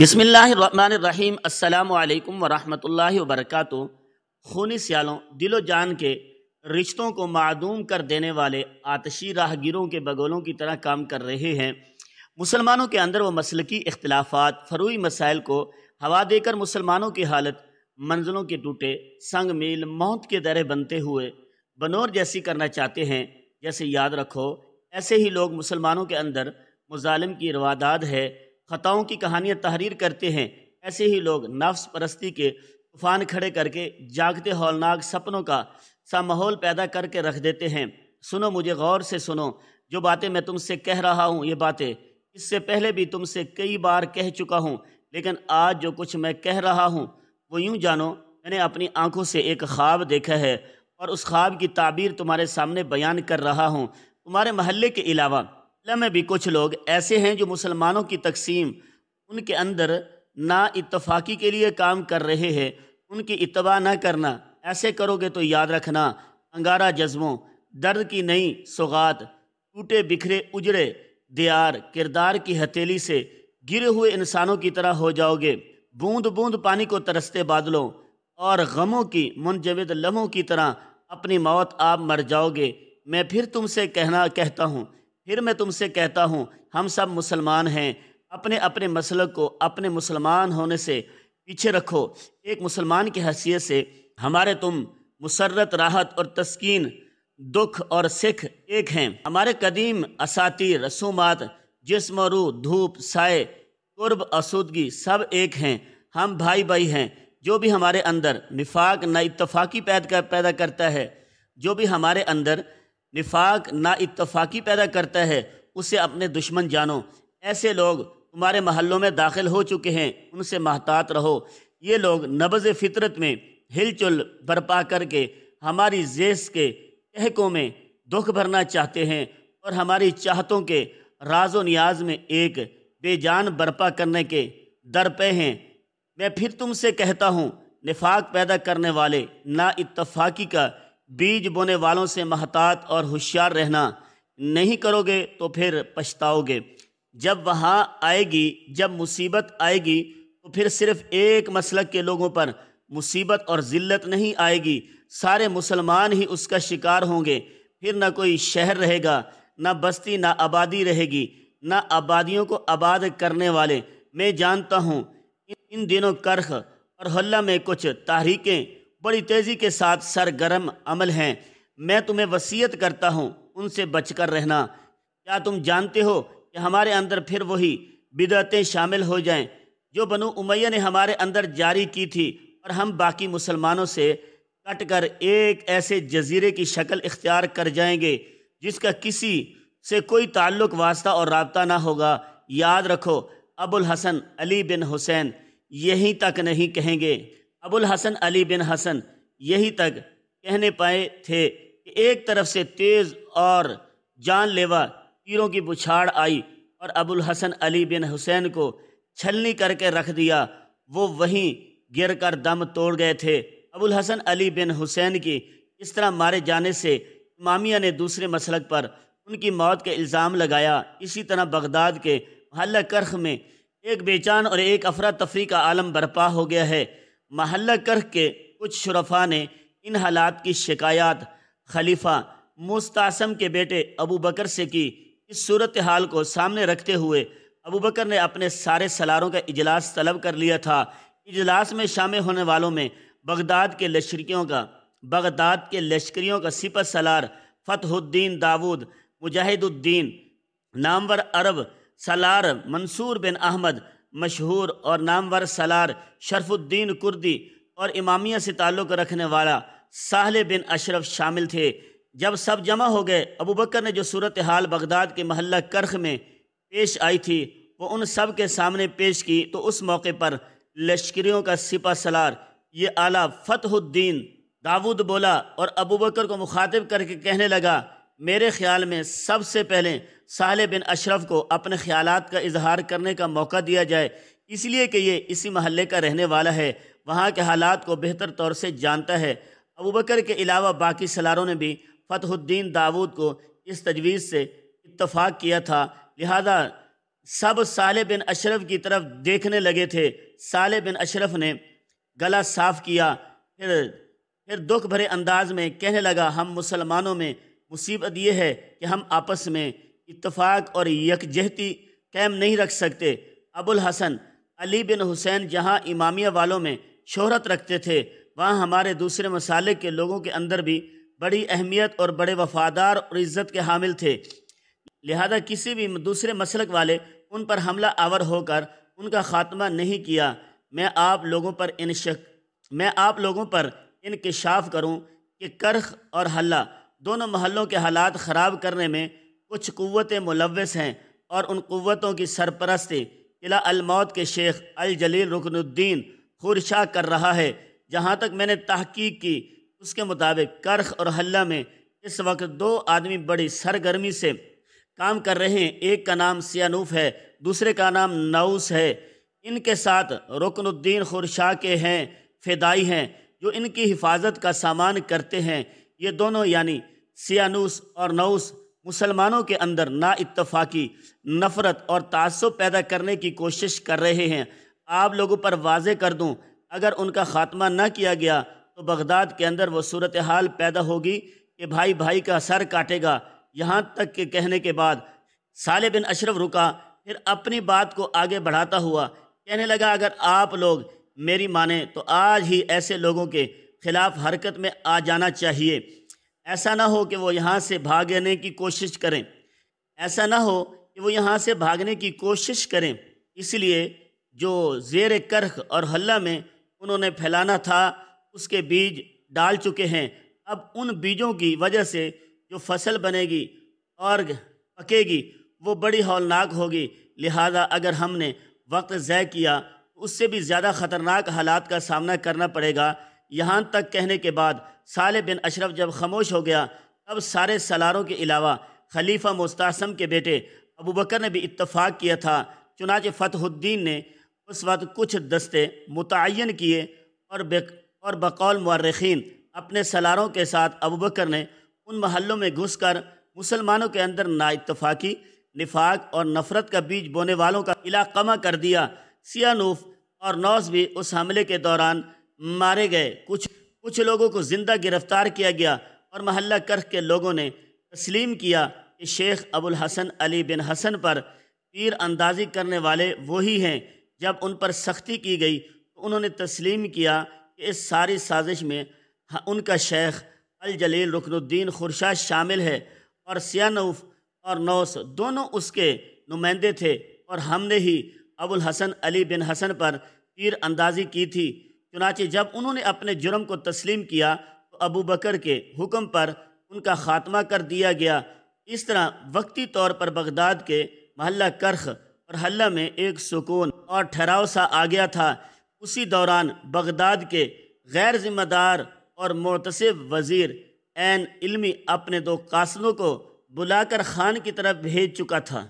बिसमीम् अल्लाम वरहमल वरक खूनी सियालों दिलो जान के रिश्तों को मादूम कर देने वाले आतशी राहगीरों के बगोलों की तरह काम कर रहे हैं मुसलमानों के अंदर व मसलकी इख्तलाफात फरूई मसाइल को हवा देकर मुसलमानों की हालत मंजिलों के टूटे संग मील मौत के दर बनते हुए बनोर जैसी करना चाहते हैं जैसे याद रखो ऐसे ही लोग मुसलमानों के अंदर मुजालिम की रवादाद है ख़ताओं की कहानियाँ तहरीर करते हैं ऐसे ही लोग नफ्स परस्ती के तूफान खड़े करके जागते हौलनाक सपनों का सा माहौल पैदा करके रख देते हैं सुनो मुझे गौर से सुनो जो बातें मैं तुमसे कह रहा हूँ ये बातें इससे पहले भी तुमसे कई बार कह चुका हूँ लेकिन आज जो कुछ मैं कह रहा हूँ वो यूँ जानो मैंने अपनी आंखों से एक ख्वाब देखा है और उस ख्वाब की ताबीर तुम्हारे सामने बयान कर रहा हूँ तुम्हारे महल्ले के अलावा में भी कुछ लोग ऐसे हैं जो मुसलमानों की तकसीम उनके अंदर ना इतफाक़ी के लिए काम कर रहे हैं उनकी इतबा ना करना ऐसे करोगे तो याद रखना अंगारा जज्बों दर्द की नई सौगात टूटे बिखरे उजड़े दियार किरदार की हथेली से गिरे हुए इंसानों की तरह हो जाओगे बूंद बूंद पानी को तरसते बादलों और गमों की मुंजमद लम्हों की तरह अपनी मौत आप मर जाओगे मैं फिर तुमसे कहना कहता हूँ फिर मैं तुमसे कहता हूँ हम सब मुसलमान हैं अपने अपने मसल को अपने मुसलमान होने से पीछे रखो एक मुसलमान की हैसियत से हमारे तुम मुसरत राहत और तस्कीन दुख और सिख एक हैं हमारे कदीम असाती रसूमात जिसम रू धूप साय कुर्ब आसूदगी सब एक हैं हम भाई भाई हैं जो भी हमारे अंदर निफाक ना इतफाक़ी पैदा करता है जो भी हमारे अंदर निफाक ना इतफाक़ी पैदा करता है उसे अपने दुश्मन जानो ऐसे लोग तुम्हारे महलों में दाखिल हो चुके हैं उनसे महतात रहो ये लोग नबज़ फितरत में हिलचुल बर्पा करके हमारी जेस के तहकों में दुख भरना चाहते हैं और हमारी चाहतों के राजो नियाज में एक बेजान बरपा करने के दर पे हैं मैं फिर तुमसे कहता हूँ निफाक पैदा करने वाले ना इतफाक़ी का बीज बोने वालों से महतात और होशियार रहना नहीं करोगे तो फिर पछताओगे जब वहाँ आएगी जब मुसीबत आएगी तो फिर सिर्फ एक मसलक के लोगों पर मुसीबत और ज़िल्लत नहीं आएगी सारे मुसलमान ही उसका शिकार होंगे फिर ना कोई शहर रहेगा ना बस्ती ना आबादी रहेगी ना आबादियों को आबाद करने वाले मैं जानता हूँ इन दिनों करख और हल्ला में कुछ तहरीकें बड़ी तेज़ी के साथ सरगर्म अमल हैं मैं तुम्हें वसीयत करता हूँ उनसे बचकर रहना क्या तुम जानते हो कि हमारे अंदर फिर वही बिदतें शामिल हो जाएं जो बनु उमैया ने हमारे अंदर जारी की थी और हम बाकी मुसलमानों से कट कर एक ऐसे जजीरे की शक्ल इख्तियार कर जाएंगे जिसका किसी से कोई ताल्लुक वास्ता और रबता ना होगा याद रखो अबुल हसन अली बिन हुसैन यहीं तक नहीं कहेंगे अबुल हसन अली बिन हसन यही तक कहने पाए थे कि एक तरफ से तेज़ और जानलेवा तीरों की बुछाड़ आई और अबुल हसन अली बिन हुसैन को छलनी करके रख दिया वो वहीं गिर कर दम तोड़ गए थे अबुल हसन अली बिन हुसैन की इस तरह मारे जाने से इमामिया ने दूसरे मसलक पर उनकी मौत के इल्ज़ाम लगाया इसी तरह बगदाद के महल्ला करख में एक बेचान और एक अफरा तफरी का आलम बर्पा हो गया है महल्ला कर के कुछ शरफा ने इन हालात की शिकायत खलीफा मुस्तासम के बेटे अबू बकर से की इस सूरत हाल को सामने रखते हुए अबू बकर ने अपने सारे सलारों का इजलास तलब कर लिया था इजलास में शामिल होने वालों में बगदाद के लश्करियों का बगदाद के लश्करियों का सिपत सलार फ़तहुद्दीन दाऊद मुजाहिदुद्दीन नामवर अरब सलार मंसूर बिन अहमद मशहूर और नामवर सलार शरफुद्दीन कुर्दी और इमामिया से ताल्लुक़ रखने वाला साहल बिन अशरफ शामिल थे जब सब जमा हो गए अबू बकर ने जो सूरत हाल बगदाद के महल्ला करख में पेश आई थी वो उन सब के सामने पेश की तो उस मौके पर लश्करियों का सिपा सलार ये आला फ़तहुद्दीन दाऊद बोला और अबू बकर को मुखातिब करके कहने लगा मेरे ख्याल में सबसे पहले साल बिन अशरफ को अपने ख्याल का इजहार करने का मौका दिया जाए इसलिए कि ये इसी महल्ले का रहने वाला है वहाँ के हालात को बेहतर तौर से जानता है अबू बकर के अलावा बाकी सलारों ने भी फ़तहुद्दीन दाऊद को इस तजवीज़ से इतफ़ाक़ किया था लिहाजा सब साल बिन अशरफ की तरफ देखने लगे थे साल बिन अशरफ ने गला साफ़ किया फिर फिर दुख भरे अंदाज में कहने लगा हम मुसलमानों में मुसीबत ये है कि हम आपस में इतफाक़ और यकजहती कैम नहीं रख सकते अबुल हसन अली बिन हुसैन जहां इमामिया वालों में शोहरत रखते थे वहाँ हमारे दूसरे मसाले के लोगों के अंदर भी बड़ी अहमियत और बड़े वफादार और इज़्ज़त के हामिल थे लिहाजा किसी भी दूसरे मसलक वाले उन पर हमला आवर होकर उनका ख़ात्मा नहीं किया मैं आप लोगों पर इन शक मैं आप लोगों पर इनकशाफ करूँ कि करख और हल्ला दोनों महलों के हालात ख़राब करने में कुछ क़वत मुलवस हैं और उन क़वतों की सरपरस्ती किला अलमौत के शेख अल जलील रुकनुद्दीन खुरशाह कर रहा है जहाँ तक मैंने तहकीक की उसके मुताबिक करख और हल्ला में इस वक्त दो आदमी बड़ी सरगर्मी से काम कर रहे हैं एक का नाम सियानूफ है दूसरे का नाम नाउस है इनके साथ रुकनुद्दीन खुरशाह के हैं फिदाई हैं जो इनकी हिफाजत का सामान करते हैं ये दोनों यानी सियानूस और नाउस मुसलमानों के अंदर ना इतफाक़ी नफ़रत और तसब पैदा करने की कोशिश कर रहे हैं आप लोगों पर वाज कर दूँ अगर उनका ख़ात्मा न किया गया तो बगदाद के अंदर वो सूरत हाल पैदा होगी कि भाई भाई का सर काटेगा यहाँ तक के कहने के बाद साले बिन अशरफ रुका फिर अपनी बात को आगे बढ़ाता हुआ कहने लगा अगर आप लोग मेरी माने तो आज ही ऐसे लोगों के ख़िलाफ़ हरकत में आ जाना चाहिए ऐसा ना हो कि वो यहाँ से भागने की कोशिश करें ऐसा ना हो कि वो यहाँ से भागने की कोशिश करें इसलिए जो जेर करख और हल्ला में उन्होंने फैलाना था उसके बीज डाल चुके हैं अब उन बीजों की वजह से जो फसल बनेगी और पकेगी वो बड़ी हौलनाक होगी लिहाजा अगर हमने वक्त ज़ाय किया तो उससे भी ज़्यादा ख़तरनाक हालात का सामना करना पड़ेगा यहाँ तक कहने के बाद साल बिन अशरफ जब खामोश हो गया तब सारे सलारों के अलावा खलीफा मुस्तासम के बेटे अबू बकर ने भी इत्तफाक़ किया था चुनाच फ़तहुद्दीन ने उस वक्त कुछ दस्ते मुतन किए और बे और बकौल मर्रखीन अपने सलारों के साथ अबू बकर ने उन महलों में घुस कर मुसलमानों के अंदर नाइतफाक़ी निफाक और नफ़रत का बीज बोने वालों का इलाकमा कर दिया सियानूफ और नौस भी उस हमले के दौरान मारे गए कुछ कुछ लोगों को ज़िंदा गिरफ्तार किया गया और महल्ला करख के लोगों ने तस्लीम किया कि शेख अबुल हसन अली बिन हसन पर तीर अंदाजी करने वाले वही हैं जब उन पर सख्ती की गई तो उन्होंने तस्लीम किया कि इस सारी साजिश में उनका शेख अल जलील रुकनुद्दीन खुरशा शामिल है और सियानूफ और नौस दोनों उसके नुमाइंदे थे और हमने ही अबुल हसन अली बिन हसन पर तीर अंदाजी की थी चुनाचे जब उन्होंने अपने जुर्म को तस्लीम किया तो अबू बकर के हुक्म पर उनका ख़ात्मा कर दिया गया इस तरह वक्ती तौर पर बगदाद के महल्ला करख और हल्ला में एक सुकून और ठहराव सा आ गया था उसी दौरान बगदाद के गैर जिम्मेदार और मोतसब वज़ीर एन इल्मी अपने दो कासलों को बुलाकर खान की तरफ भेज चुका था